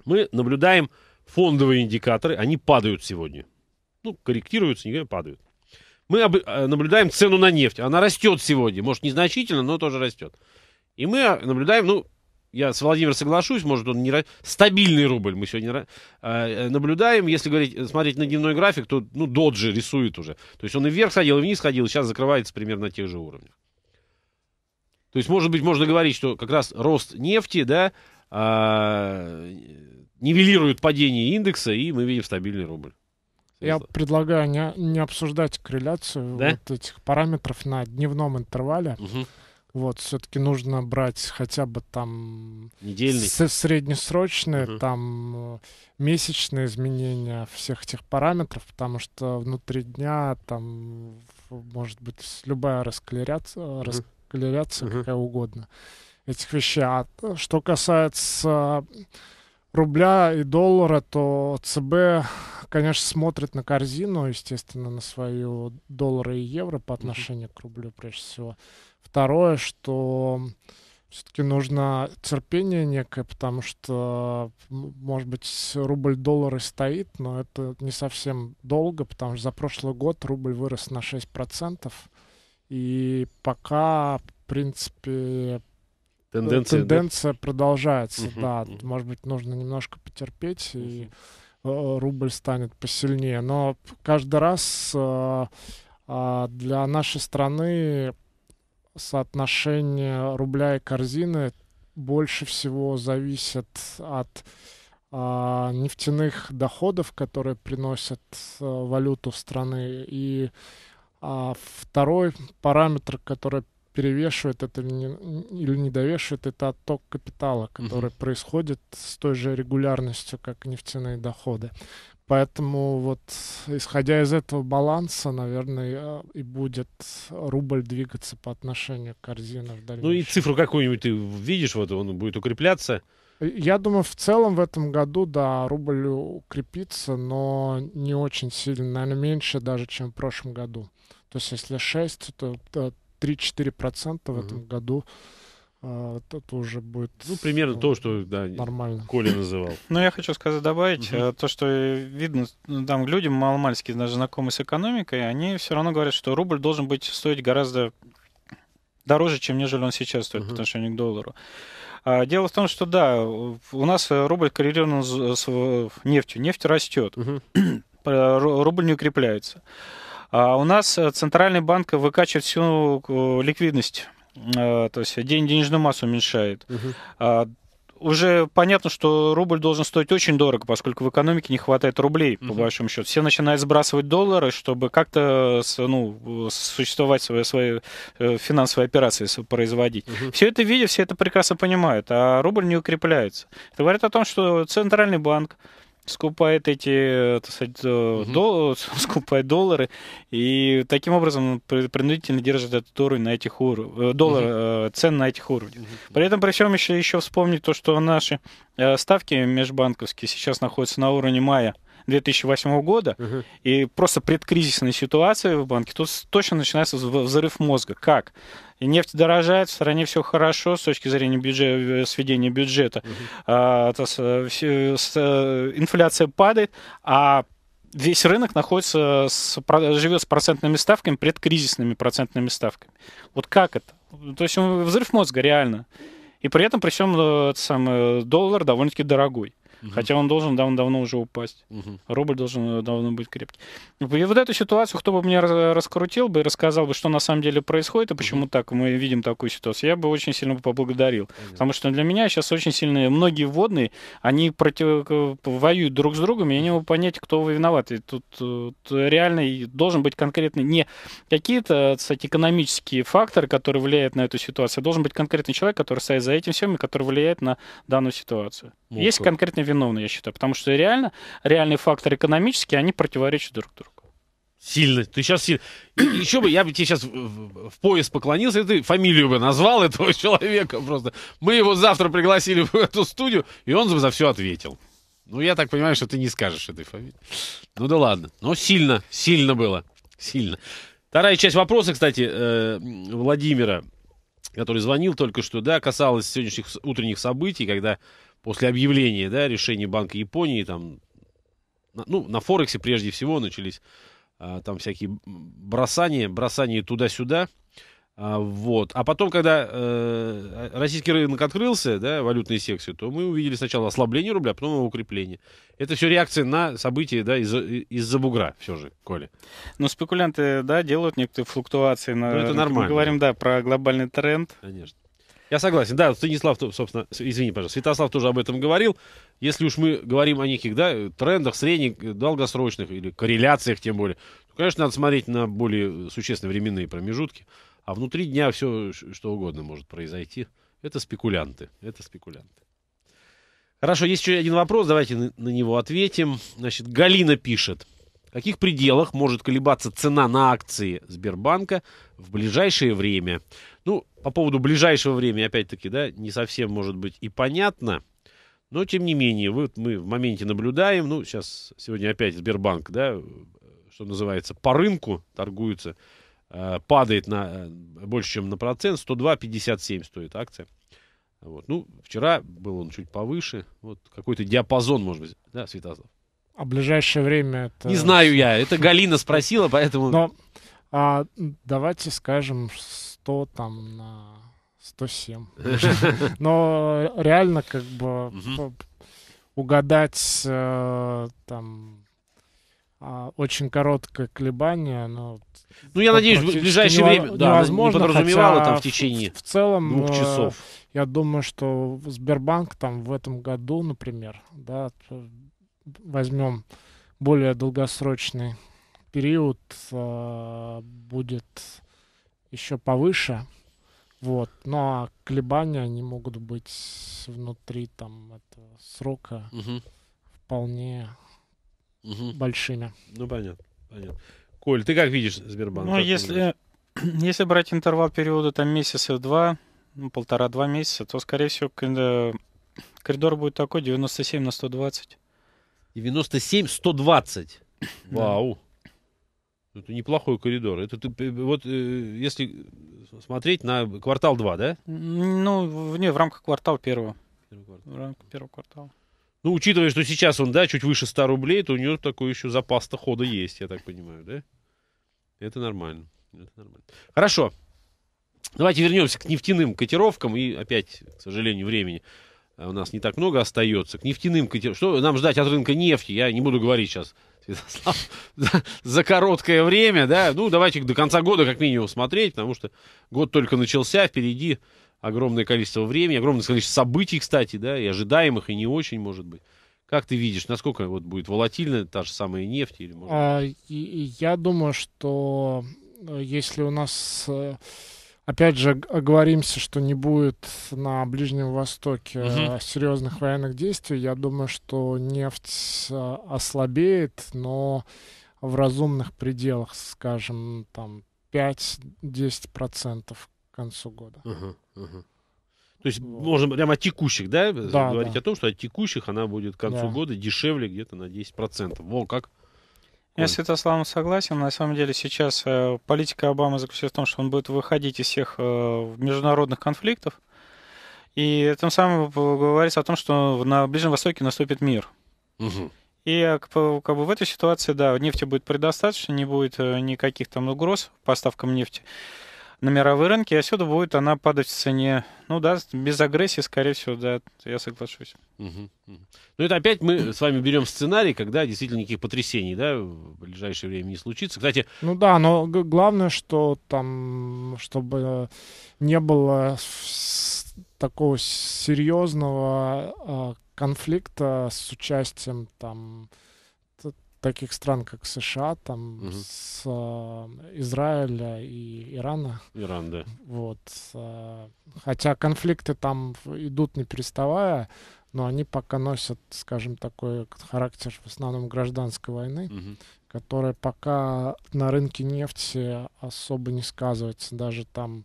Мы наблюдаем фондовые индикаторы, они падают сегодня. Ну, корректируются, не говоря падают. Мы об, э, наблюдаем цену на нефть. Она растет сегодня. Может, незначительно, но тоже растет. И мы а, наблюдаем, ну, я с Владимиром соглашусь, может, он не... Стабильный рубль мы сегодня а, э, наблюдаем. Если говорить, э, смотреть на дневной график, то, ну, доджи рисует уже. То есть он и вверх ходил, и вниз ходил, и сейчас закрывается примерно на тех же уровнях. То есть, может быть, можно говорить, что как раз рост нефти, да, э, нивелируют падение индекса, и мы видим стабильный рубль. Я предлагаю не, не обсуждать корреляцию да? вот этих параметров на дневном интервале. Угу. Вот, все-таки нужно брать хотя бы там Недельный. среднесрочные, угу. там месячные изменения всех этих параметров, потому что внутри дня там может быть любая расклериация, угу. расклериация угу. какая угодно этих вещей. А что касается рубля и доллара, то ЦБ, конечно, смотрит на корзину, естественно, на свою доллары и евро по отношению к рублю прежде всего. Второе, что все-таки нужно терпение некое, потому что, может быть, рубль-доллар и стоит, но это не совсем долго, потому что за прошлый год рубль вырос на 6%, и пока, в принципе, Тенденция, тенденция да? продолжается, угу, да. Угу. Может быть, нужно немножко потерпеть, угу. и э, рубль станет посильнее. Но каждый раз э, а, для нашей страны соотношение рубля и корзины больше всего зависит от а, нефтяных доходов, которые приносят э, валюту страны. И а, второй параметр, который перевешивает это или не, или не довешивает, это отток капитала, который угу. происходит с той же регулярностью, как нефтяные доходы. Поэтому вот исходя из этого баланса, наверное, э, и будет рубль двигаться по отношению к корзине в дальнейшем. Ну и цифру какую-нибудь ты видишь, вот он будет укрепляться. Э, я думаю, в целом в этом году, да, рубль укрепится, но не очень сильно, наверное, меньше даже, чем в прошлом году. То есть если 6, то, то 3-4% в этом году а, это уже будет... Ну, примерно ну, то, что да, нормально. Коля называл. Ну, я хочу сказать, добавить, угу. то, что э, видно, ну, там людям маломальски даже знакомы с экономикой, они все равно говорят, что рубль должен быть стоить гораздо дороже, чем нежели он сейчас стоит угу. по отношению к доллару. А, дело в том, что да, у нас рубль коррелирован с нефтью. Нефть растет, угу. рубль не укрепляется. А у нас э, центральный банк выкачивает всю э, ликвидность, э, то есть день, денежную массу уменьшает. Угу уже понятно, что рубль должен стоить очень дорого, поскольку в экономике не хватает рублей, по uh-huh. большому счету. Все начинают сбрасывать доллары, чтобы как-то ну, существовать свои, свои финансовые операции производить. Uh-huh. Все это видят, все это прекрасно понимают, а рубль не укрепляется. Это говорит о том, что Центральный банк скупает эти, э, так сказать, угу. Э, дол- [LAUGHS] скупает доллары, и таким образом принудительно держит этот уровень на этих ур- э, доллар, угу. цен на этих уровнях. Угу. При этом, причем еще, еще вспомнить то, что наши ставки межбанковские сейчас находятся на уровне мая 2008 года, угу. и просто предкризисная ситуация в банке, тут точно начинается взрыв мозга. Как? И нефть дорожает, в стране все хорошо с точки зрения бюджета, э, сведения бюджета. Угу. А, то, с, э, все, э, с, инфляция падает, а весь рынок находится, с, живет с процентными ставками, предкризисными процентными ставками. Вот как это? То есть взрыв мозга, реально. И при этом, при всем, это самое, доллар довольно-таки дорогой. Угу. Хотя он должен давно-давно уже упасть. Угу. Рубль должен э, давно быть крепкий. Ну, и вот эту ситуацию, кто бы мне э, раскрутил бы и рассказал бы, что на самом деле происходит и почему угу. так мы видим такую ситуацию, я бы очень сильно поблагодарил. Понятно. Потому что для меня сейчас очень сильные, многие водные, они против, э, воюют друг с другом, и я не могу понять, кто виноват. И тут, тут реально должен быть конкретный не какие-то, кстати, экономические факторы, которые влияют на эту ситуацию, а должен быть конкретный человек, который стоит за этим всем и который влияет на данную ситуацию. Ну, Есть конкретный виновны, я считаю. Потому что реально, реальный фактор экономический, они противоречат друг другу. Сильно. Ты сейчас сильно. Еще бы я бы тебе сейчас в, в пояс поклонился, и ты фамилию бы назвал этого [LAUGHS] человека просто. Мы его завтра пригласили в эту студию, и он за все ответил. Ну, я так понимаю, что ты не скажешь этой фамилии. Ну да ладно. Но сильно, сильно было. Сильно. Вторая часть вопроса, кстати, э, Владимира, который звонил только что, да, касалась сегодняшних утренних событий, когда после объявления да, решения Банка Японии, там, ну, на Форексе прежде всего начались а, там всякие бросания, бросания туда-сюда. А, вот. А потом, когда э, российский рынок открылся, да, валютные секции, то мы увидели сначала ослабление рубля, а потом его укрепление. Это все реакция на события да, из-за бугра все же, Коля. Ну, спекулянты, да, делают некоторые флуктуации. На... Но ну, это нормально. Мы говорим, да, про глобальный тренд. Конечно. Я согласен, да, Станислав, собственно, извини, пожалуйста, Святослав тоже об этом говорил. Если уж мы говорим о неких, да, трендах средних, долгосрочных или корреляциях тем более, то, конечно, надо смотреть на более существенные временные промежутки. А внутри дня все, что угодно может произойти. Это спекулянты, это спекулянты. Хорошо, есть еще один вопрос, давайте на него ответим. Значит, Галина пишет. В каких пределах может колебаться цена на акции Сбербанка в ближайшее время? Ну, по поводу ближайшего времени, опять-таки, да, не совсем, может быть, и понятно. Но, тем не менее, вот мы в моменте наблюдаем, ну, сейчас, сегодня опять Сбербанк, да, что называется, по рынку торгуется, э, падает на э, больше, чем на процент, 102,57 стоит акция. Вот. Ну, вчера был он чуть повыше, вот какой-то диапазон, может быть, да, Святослав? А ближайшее время это... Не знаю я, [LAUGHS] это Галина спросила, поэтому... Но а, давайте скажем, 100, там, на 107. [LAUGHS] Но реально как бы угадать э, там а, очень короткое колебание, но ну я надеюсь в ближайшее время да, невозможно, не подразумевало там в течение в целом двух э, часов. Я думаю, что Сбербанк там в этом году, например, да, возьмем более долгосрочный период, э, будет еще повыше. Вот. Ну а колебания, они могут быть внутри там этого срока угу. вполне угу. большими. Ну понятно, понятно. Коль, ты как видишь Сбербанк? Ну, если, [CLEARS THROAT] если брать интервал периода там месяца два, ну, полтора-два месяца, то, скорее всего, э, коридор будет такой 97 на 120. 97, 120. Вау. Это неплохой коридор. Это ты, вот э, если смотреть на квартал 2, да? Ну, не, в рамках квартала первого. Квартал. В рамках первого квартала. Ну, учитывая, что сейчас он, да, чуть выше 100 рублей, то у него такой еще запас-то хода есть, я так понимаю, да? Это нормально. Это нормально. Хорошо. Давайте вернемся к нефтяным котировкам. И опять, к сожалению, времени э, у нас не так много остается. К нефтяным котировкам. Что нам ждать от рынка нефти? Я не буду говорить сейчас Святослав [LAUGHS] за, за короткое время, да, ну, давайте до конца года как минимум смотреть, потому что год только начался, впереди огромное количество времени, огромное количество событий, кстати, да, и ожидаемых, и не очень, может быть. Как ты видишь, насколько вот будет волатильна та же самая нефть? Или, может... а, и, я думаю, что э, если у нас э, опять же, оговоримся, что не будет на Ближнем Востоке угу. серьезных военных действий. Я думаю, что нефть э, ослабеет, но в разумных пределах, скажем, там 5-10% к концу года. Угу, угу. То есть вот. можно прямо о текущих, да, да говорить да. о том, что от текущих она будет к концу да. года дешевле где-то на 10%. Во, как? Я с Святославом согласен. На самом деле сейчас э, политика Обамы заключается в том, что он будет выходить из всех э, международных конфликтов. И тем самым говорится о том, что на Ближнем Востоке наступит мир. Угу. И э, как бы в этой ситуации, да, нефти будет предостаточно, не будет никаких там угроз поставкам нефти на мировые рынки, и отсюда будет она падать в цене. Ну да, без агрессии, скорее всего, да, я соглашусь. Угу. Ну это опять мы с вами берем сценарий, когда действительно никаких потрясений, да, в ближайшее время не случится. Кстати... Ну да, но главное, что там, чтобы не было такого серьезного а, конфликта с участием там таких стран, как США, там, угу. с э, Израиля и Ирана. Иран, да. Вот. Э, хотя конфликты там идут не переставая, но они пока носят, скажем, такой характер в основном гражданской войны, угу. которая пока на рынке нефти особо не сказывается. Даже там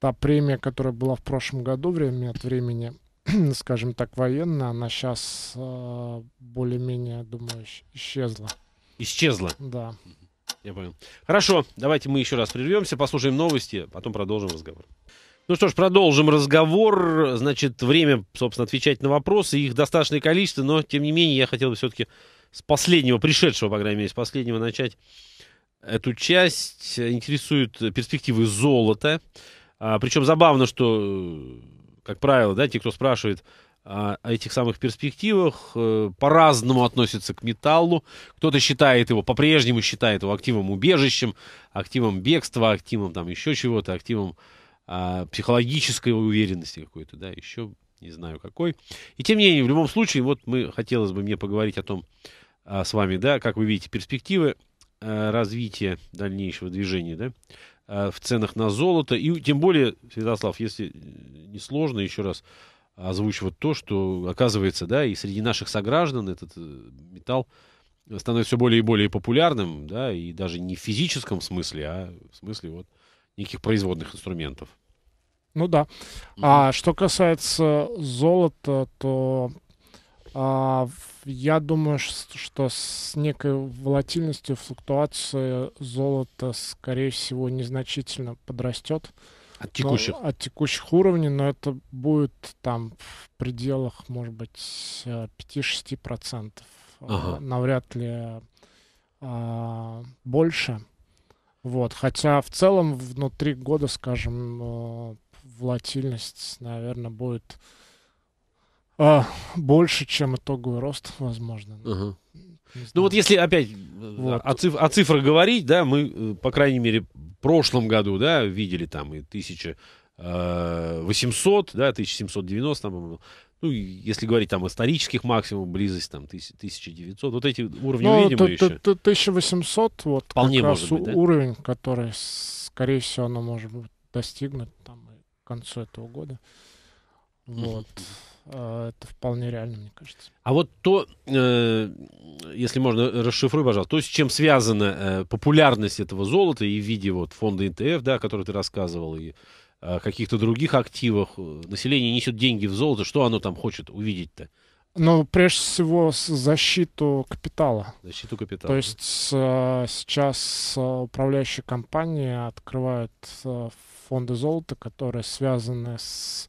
та премия, которая была в прошлом году время от времени, [CLEARS THROAT] скажем так, военная, она сейчас а, более-менее, думаю, исчезла. Исчезла? Да. Я понял. Хорошо, давайте мы еще раз прервемся, послушаем новости, а потом продолжим разговор. Ну что ж, продолжим разговор. Значит, время, собственно, отвечать на вопросы. Их достаточное количество, но, тем не менее, я хотел бы все-таки с последнего, пришедшего, по крайней мере, с последнего начать эту часть. Интересуют перспективы золота. А, причем забавно, что как правило, да, те, кто спрашивает о этих самых перспективах, э, по-разному относятся к металлу. Кто-то считает его, по-прежнему считает его активом убежищем, активом бегства, активом там еще чего-то, активом а, психологической уверенности какой-то, да, еще не знаю какой. И тем не менее, в любом случае, вот мы, хотелось бы мне поговорить о том а, с вами, да, как вы видите перспективы э, развития дальнейшего движения, да, Э, в ценах на золото. И тем более, Святослав, если не сложно, еще раз озвучу вот то, что оказывается, да, и среди наших сограждан этот э, металл становится все более и более популярным, да, и даже не в физическом смысле, а в смысле вот неких производных инструментов. Ну да. Mm-hmm. А что касается золота, то а, в я думаю, что с некой волатильностью флуктуация золота, скорее всего, незначительно подрастет. От текущих? Но, от текущих уровней, но это будет там в пределах, может быть, 5-6%. Э, ага. Э, навряд ли а, больше. Вот. Хотя в целом внутри года, скажем, волатильность, наверное, будет а, больше, чем итоговый рост, возможно. Угу. Ну вот если опять э, вот. О, циф- о цифрах говорить, да, мы, э, по крайней мере, в прошлом году, да, видели там и 1800, э, да, 1790, там, ну, ну если говорить там исторических максимум, близость там 1900, вот эти уровни ну, увидим мы еще. 1800, вот, Вполне как может раз быть, да? уровень, который, скорее всего, оно может быть достигнут там к концу этого года. Вот. А, это вполне реально, мне кажется. А вот то, э, если можно, расшифруй, пожалуйста, то, с чем связана э, популярность этого золота и в виде вот, фонда НТФ, да, о котором ты рассказывал, и э, каких-то других активах, э, население несет деньги в золото, что оно там хочет увидеть-то? Ну, прежде всего, защиту капитала. Защиту капитала. То есть э, сейчас э, управляющие компании открывают э, фонды золота, которые связаны с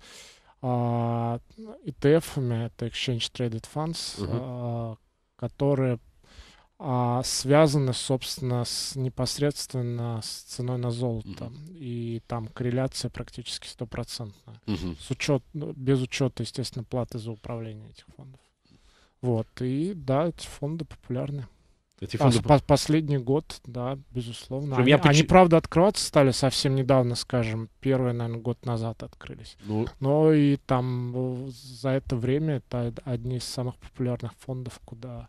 ETF-ами, это Exchange Traded Funds, uh-huh. которые а, связаны, собственно, с, непосредственно с ценой на золото. Uh -huh. И там корреляция практически стопроцентная. Uh -huh. С учет, ну, без учета, естественно, платы за управление этих фондов. Вот. И да, эти фонды популярны. Эти фонды... Пос последний год, да, безусловно. Причем они, поч... они, правда, открываться стали совсем недавно, скажем, первый, наверное, год назад открылись. Ну... Но и там за это время это одни из самых популярных фондов, куда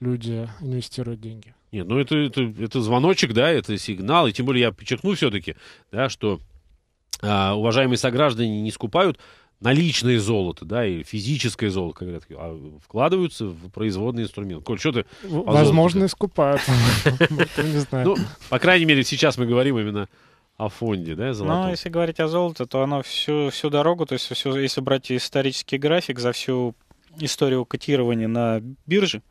люди инвестируют деньги. Не, ну это, это, это звоночек, да, это сигнал, и тем более я подчеркну все-таки, да, что а, уважаемые сограждане не скупают наличное золото, да, и физическое золото, как говорят, а вкладываются в производный инструмент. Коль, что ты... Возможно, искупают. [LAUGHS] Не ну, по крайней мере, сейчас мы говорим именно о фонде, да, ну, золотом? Ну, если говорить о золоте, то оно всю, всю дорогу, то есть всю, если брать исторический график за всю историю котирования на бирже,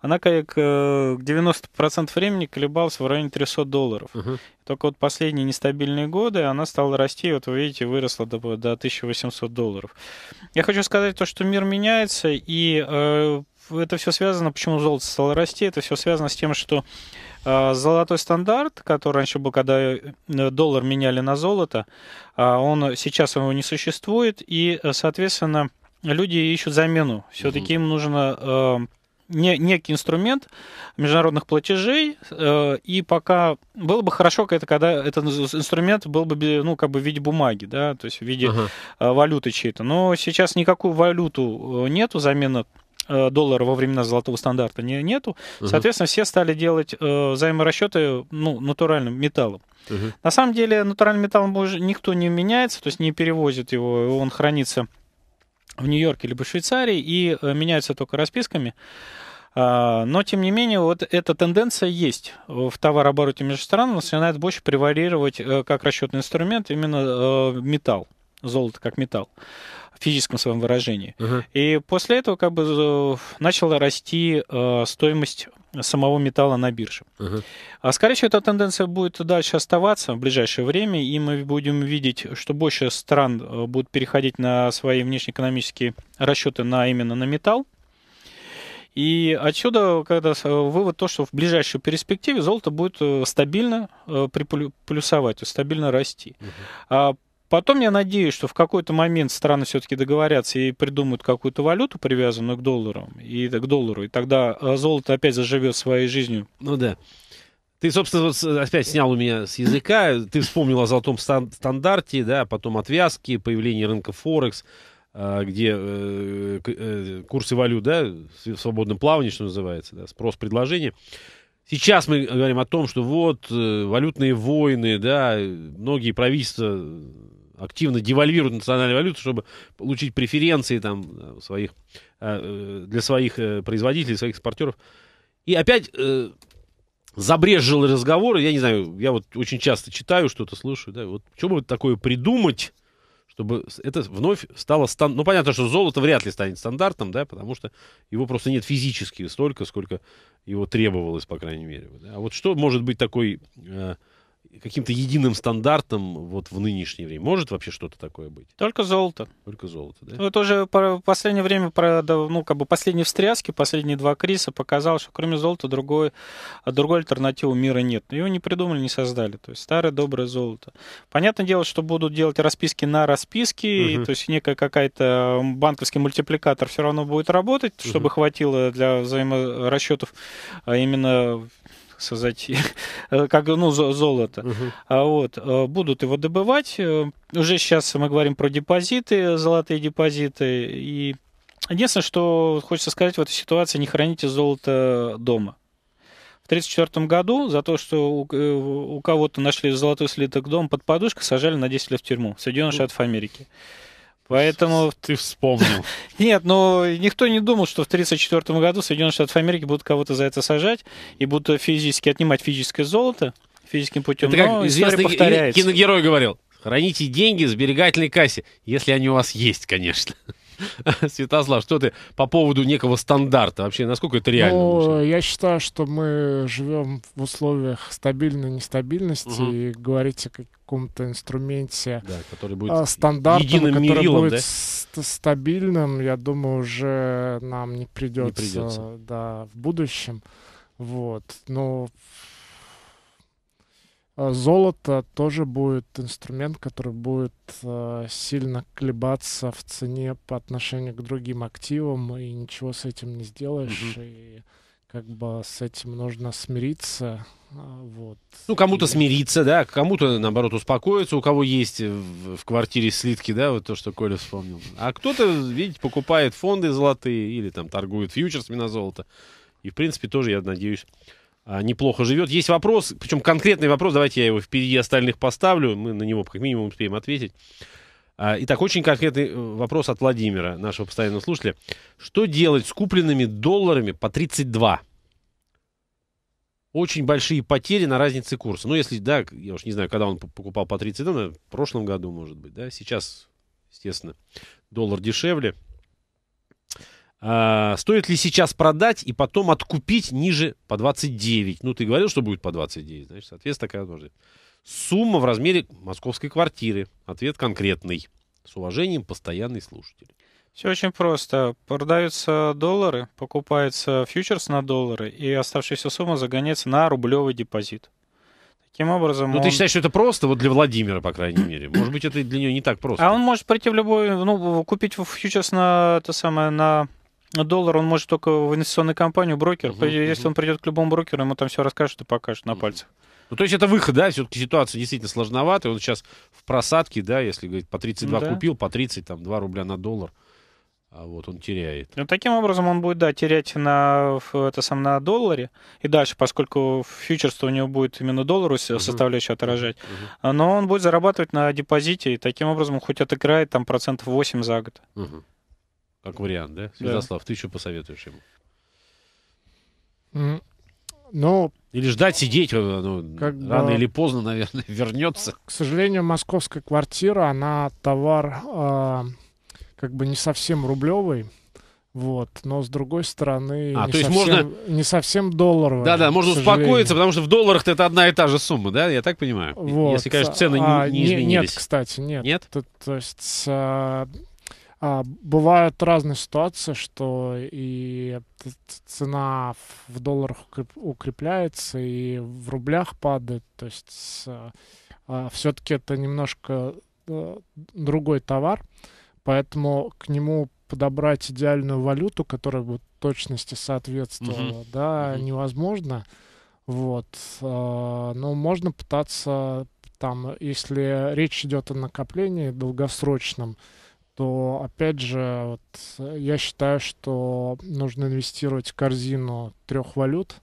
она как 90% э, времени колебалась в районе 300 долларов. Угу. Только вот последние нестабильные годы она стала расти, вот вы видите, выросла до, до 1800 долларов. Я хочу сказать то, что мир меняется, и э, это все связано, почему золото стало расти, это все связано с тем, что э, золотой стандарт, который раньше был, когда э, доллар меняли на золото, а он сейчас его не существует, и, соответственно, люди ищут замену. Все-таки mm-hmm. им нужно э, не, некий инструмент международных платежей, э, и пока было бы хорошо, это, когда этот инструмент был бы, ну, как бы в виде бумаги, да, то есть в виде uh-huh. э, валюты чьей-то. Но сейчас никакую валюту э, нету замена э, доллара во времена золотого стандарта не, нету. Uh-huh. Соответственно, все стали делать э, займорасчеты ну, натуральным металлом. Uh-huh. На самом деле натуральный металл никто не меняется, то есть не перевозит его, он хранится в Нью-Йорке либо в Швейцарии и э, меняются только расписками. А, но, тем не менее, вот эта тенденция есть в товарообороте между странами, начинает больше преварировать э, как расчетный инструмент именно э, металл, золото как металл физическом своем выражении. Uh-huh. И после этого как бы начала расти э, стоимость самого металла на бирже. Uh-huh. А, скорее всего, эта тенденция будет дальше оставаться в ближайшее время, и мы будем видеть, что больше стран э, будут переходить на свои внешнеэкономические расчеты на именно на металл. И отсюда когда э, вывод то, что в ближайшей перспективе золото будет стабильно приплюсовать, плюсовать, стабильно расти. Uh-huh. Потом я надеюсь, что в какой-то момент страны все-таки договорятся и придумают какую-то валюту, привязанную к доллару, и, к доллару, и тогда э, золото опять заживет своей жизнью. Ну да. Ты, собственно, вот опять снял у меня с языка, ты вспомнил о золотом стандарте, да, потом отвязки, появление рынка Форекс, э, где э, курсы валют, да, в свободном плавании, что называется, да, спрос-предложение. Сейчас мы говорим о том, что вот валютные войны, да, многие правительства активно девальвируют национальную валюту, чтобы получить преференции там э, своих, э, э, для своих производителей, своих экспортеров. И опять забрежжил разговор, я не знаю, я вот очень часто читаю что-то, слушаю, да, вот что бы такое придумать, чтобы это вновь стало... Стан... Ну, понятно, что золото вряд ли станет стандартом, да, потому что его просто нет физически столько, сколько его требовалось, по крайней мере. Да. А вот что может быть такой э, каким-то единым стандартом вот в нынешнее время? Может вообще что-то такое быть? Только золото. Только золото, да? Ну, это уже в последнее время, ну, как бы последние встряски, последние два криза показал, что кроме золота другой, другой альтернативы мира нет. Его не придумали, не создали. То есть старое доброе золото. Понятное дело, что будут делать расписки на расписки, угу. то есть некая какая-то банковский мультипликатор все равно будет работать, угу. чтобы хватило для взаиморасчетов а именно сказать, [LAUGHS] э, как, ну, золото. Угу. А вот, э, будут его добывать. Э, уже сейчас мы говорим про депозиты, золотые депозиты. И единственное, что хочется сказать в этой ситуации, не храните золото дома. В 1934 году за то, что у, у кого-то нашли золотой слиток дом под подушкой, сажали на 10 лет в тюрьму. Соединенные Штаты Америки. Поэтому... Ты вспомнил. [LAUGHS] Нет, но никто не думал, что в 1934 году Соединенные Штаты Америки будут кого-то за это сажать и будут физически отнимать физическое золото физическим путем. Это как известный повторяется. киногерой говорил, храните деньги в сберегательной кассе, если они у вас есть, конечно. [LAUGHS] Святослав, что ты по поводу некого стандарта? Вообще, насколько это реально? Ну, я считаю, что мы живем в условиях стабильной нестабильности. Угу. И говорить о каком-то инструменте да, который будет а, стандартом, единым который мерилом, будет да? стабильным, я думаю, уже нам не придется, не придется. Да, в будущем. Вот. Но а золото тоже будет инструмент, который будет э, сильно колебаться в цене по отношению к другим активам, и ничего с этим не сделаешь. Угу. И как бы с этим нужно смириться. А, вот. Ну, кому-то и... смириться, да, кому-то, наоборот, успокоиться, у кого есть в, в квартире слитки, да, вот то, что Коля вспомнил. А кто-то, видите, покупает фонды золотые или там торгует фьючерсами на золото. И, в принципе, тоже, я надеюсь, а, неплохо живет. Есть вопрос, причем конкретный вопрос, давайте я его впереди остальных поставлю, мы на него как минимум успеем ответить. А, итак, очень конкретный э, вопрос от Владимира, нашего постоянного слушателя. Что делать с купленными долларами по 32? Очень большие потери на разнице курса. Ну, если, да, я уж не знаю, когда он покупал по 32, в прошлом году, может быть, да, сейчас, естественно, доллар дешевле – а, стоит ли сейчас продать и потом откупить ниже по 29? Ну, ты говорил, что будет по 29, значит, соответственно, такая тоже Сумма в размере московской квартиры. Ответ конкретный. С уважением, постоянный слушатель. Все очень просто. Продаются доллары, покупается фьючерс на доллары, и оставшаяся сумма загоняется на рублевый депозит. Таким образом... Ну, он... ты считаешь, что это просто вот для Владимира, по крайней мере? Может быть, это для нее не так просто? А он может прийти в любой... Ну, купить фьючерс на, то самое, на доллар он может только в инвестиционную компанию, брокер. Угу, Если угу. он придет к любому брокеру, ему там все расскажет и покажет на угу. пальцах. Ну, то есть это выход, да, все-таки ситуация действительно сложноватая. Он сейчас в просадке, да, если говорит по 32 да. купил, по 30, там, 2 рубля на доллар. А вот он теряет. Ну, таким образом он будет, да, терять на, это сам, на долларе и дальше, поскольку фьючерс у него будет именно доллару uh-huh. составляющую отражать, uh-huh. но он будет зарабатывать на депозите и таким образом хоть отыграет там процентов 8 за год. Uh-huh. Как вариант, да? Святослав, да. ты еще посоветуешь ему? Ну, или ждать, сидеть, э, ну, как рано бы, или поздно, наверное, [LAUGHS] вернется. К сожалению, московская квартира, она товар э, как бы не совсем рублевый. Вот, но с другой стороны, а, не, то есть совсем, можно... не совсем долларовый. Да, да, можно успокоиться, потому что в долларах это одна и та же сумма, да, я так понимаю. Вот. Если, конечно, цены а, не, не изменились. Нет, кстати, нет. Нет. То, то есть а, а, бывают разные ситуации, что и цена в долларах укрепляется, и в рублях падает. То есть а, все-таки это немножко э, другой товар, поэтому к нему подобрать идеальную валюту, которая бы точности соответствовала, угу. да, угу. невозможно. Вот. А, но можно пытаться там, если речь идет о накоплении долгосрочном, то, опять же, вот, я считаю, что нужно инвестировать в корзину трех валют –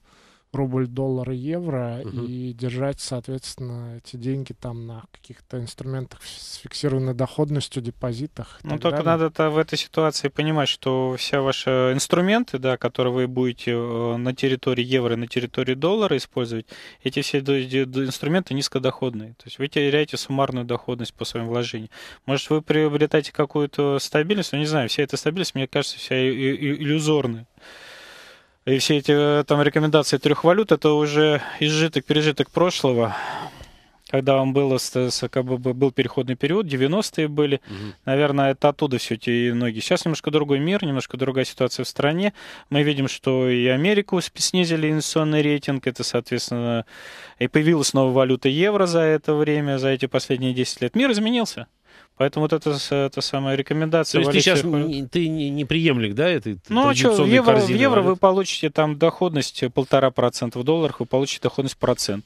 рубль, доллар и евро угу. и держать, соответственно, эти деньги там на каких-то инструментах с фиксированной доходностью, депозитах. Ну, только далее. надо в этой ситуации понимать, что все ваши инструменты, да, которые вы будете э, на территории евро, и на территории доллара использовать, эти все инструменты низкодоходные. То есть вы теряете суммарную доходность по своим вложениям. Может, вы приобретаете какую-то стабильность, но не знаю, вся эта стабильность, мне кажется, вся иллюзорная и все эти э, там рекомендации трех валют, это уже изжиток, пережиток прошлого, когда он был, как бы был переходный период, 90-е были, угу. наверное, это оттуда все эти ноги. Сейчас немножко другой мир, немножко другая ситуация в стране. Мы видим, что и Америку снизили инвестиционный рейтинг, это, соответственно, и появилась новая валюта евро за это время, за эти последние 10 лет. Мир изменился. Поэтому вот это, это самая рекомендация. То есть ты сейчас не, ты не, не приемлик, да, этой Ну, а что, в евро, в евро вы получите там доходность полтора процента, в долларах вы получите доходность процент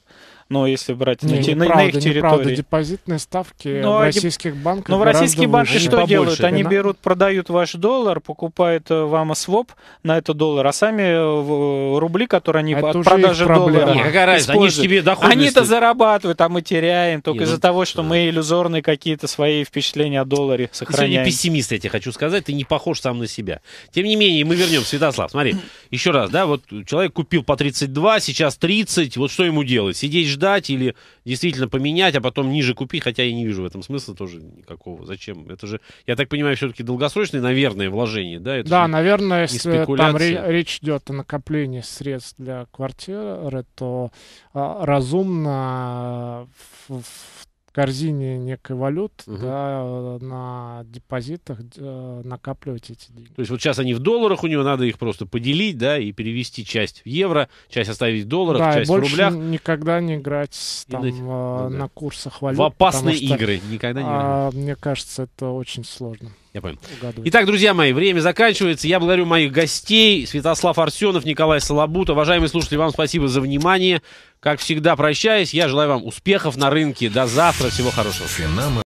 но если брать не, на, те, неправда, на их территории. Неправда. Депозитные ставки но, ну, в а российских банках Но ну, в российские банки выше. что побольше, делают? Они да? берут, продают ваш доллар, покупают э, вам своп на этот доллар, а сами э, э, рубли, которые они а это от продажи доллара Нет, какая разница, они же тебе Они-то зарабатывают, а мы теряем только из-за ну, того, что да. мы иллюзорные какие-то свои впечатления о долларе сохраняем. не пессимист, я тебе хочу сказать, ты не похож сам на себя. Тем не менее, мы вернем, Святослав, смотри, еще раз, да, вот человек купил по 32, сейчас 30, вот что ему делать? Сидеть, ждать? ждать или действительно поменять, а потом ниже купить, хотя я не вижу в этом смысла тоже никакого. Зачем? Это же, я так понимаю, все-таки долгосрочное, наверное, вложение. да? Это да, наверное, если там речь идет о накоплении средств для квартиры, то а, разумно а, в, в корзине некой валют, угу. да, на депозитах э, накапливать эти деньги. То есть вот сейчас они в долларах, у него надо их просто поделить, да, и перевести часть в евро, часть оставить в долларах, да, часть больше в рублях. никогда не играть там, и, э, ну, да. на курсах валют. В опасные что, игры никогда не а, играть. Мне кажется, это очень сложно. Я понял. Угадывать. Итак, друзья мои, время заканчивается. Я благодарю моих гостей. Святослав Арсенов, Николай Салабут Уважаемые слушатели, вам спасибо за внимание. Как всегда, прощаюсь. Я желаю вам успехов на рынке. До завтра. Всего хорошего.